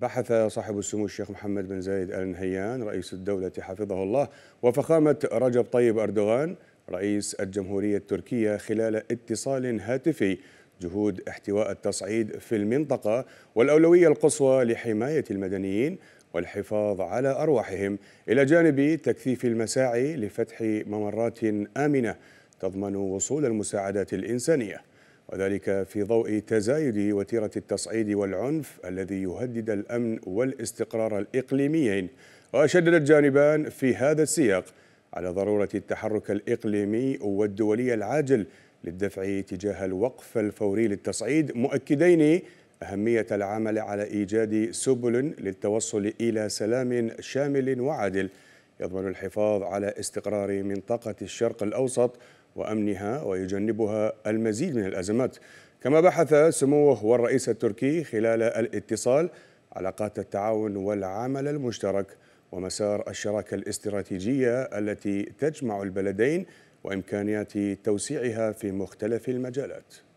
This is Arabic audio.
بحث صاحب السمو الشيخ محمد بن زايد ال نهيان رئيس الدولة حفظه الله وفخامة رجب طيب أردوغان رئيس الجمهورية التركية خلال اتصال هاتفي جهود احتواء التصعيد في المنطقة والأولوية القصوى لحماية المدنيين والحفاظ على أرواحهم إلى جانب تكثيف المساعي لفتح ممرات آمنة تضمن وصول المساعدات الإنسانية وذلك في ضوء تزايد وتيرة التصعيد والعنف الذي يهدد الأمن والاستقرار الإقليميين وشدد الجانبان في هذا السياق على ضرورة التحرك الإقليمي والدولي العاجل للدفع تجاه الوقف الفوري للتصعيد مؤكدين أهمية العمل على إيجاد سبل للتوصل إلى سلام شامل وعادل يضمن الحفاظ على استقرار منطقة الشرق الأوسط وأمنها ويجنبها المزيد من الأزمات كما بحث سموه والرئيس التركي خلال الاتصال علاقات التعاون والعمل المشترك ومسار الشراكة الاستراتيجية التي تجمع البلدين وإمكانيات توسيعها في مختلف المجالات